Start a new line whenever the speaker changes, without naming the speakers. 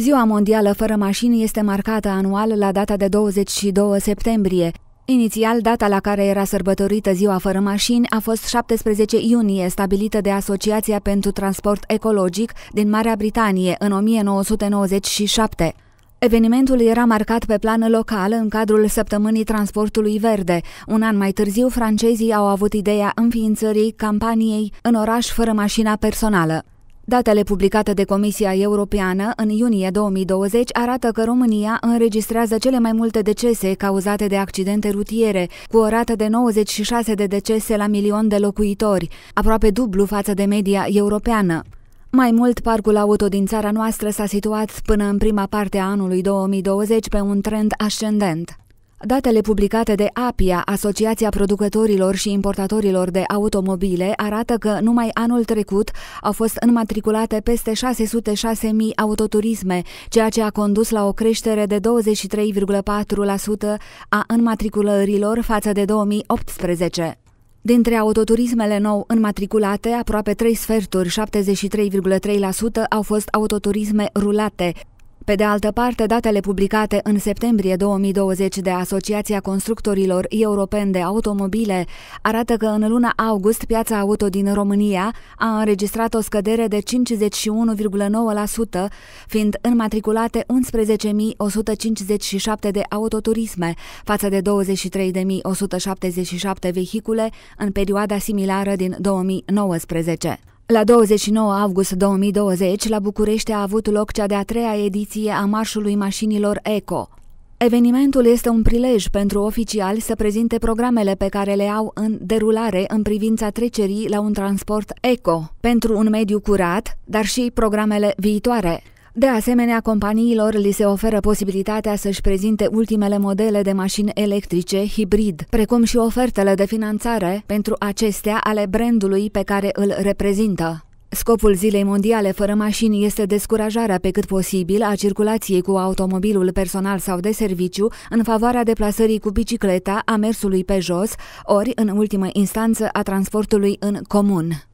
Ziua Mondială fără mașini este marcată anual la data de 22 septembrie. Inițial, data la care era sărbătorită Ziua fără mașini a fost 17 iunie, stabilită de Asociația pentru Transport Ecologic din Marea Britanie în 1997. Evenimentul era marcat pe plan local în cadrul Săptămânii Transportului Verde. Un an mai târziu, francezii au avut ideea înființării campaniei În oraș fără mașina personală. Datele publicate de Comisia Europeană în iunie 2020 arată că România înregistrează cele mai multe decese cauzate de accidente rutiere, cu o rată de 96 de decese la milion de locuitori, aproape dublu față de media europeană. Mai mult, parcul auto din țara noastră s-a situat până în prima parte a anului 2020 pe un trend ascendent. Datele publicate de APIA, Asociația Producătorilor și Importatorilor de Automobile, arată că numai anul trecut au fost înmatriculate peste 606.000 autoturisme, ceea ce a condus la o creștere de 23,4% a înmatriculărilor față de 2018. Dintre autoturismele nou înmatriculate, aproape 3 sferturi, 73,3% au fost autoturisme rulate, pe de altă parte, datele publicate în septembrie 2020 de Asociația Constructorilor Europeni de Automobile arată că în luna august piața auto din România a înregistrat o scădere de 51,9%, fiind înmatriculate 11.157 de autoturisme față de 23.177 vehicule în perioada similară din 2019. La 29 august 2020, la București a avut loc cea de-a treia ediție a Marșului Mașinilor Eco. Evenimentul este un prilej pentru oficiali să prezinte programele pe care le au în derulare în privința trecerii la un transport eco, pentru un mediu curat, dar și programele viitoare. De asemenea, companiilor li se oferă posibilitatea să-și prezinte ultimele modele de mașini electrice hibrid, precum și ofertele de finanțare pentru acestea ale brandului pe care îl reprezintă. Scopul Zilei Mondiale fără mașini este descurajarea pe cât posibil a circulației cu automobilul personal sau de serviciu în favoarea deplasării cu bicicleta, a mersului pe jos, ori, în ultimă instanță, a transportului în comun.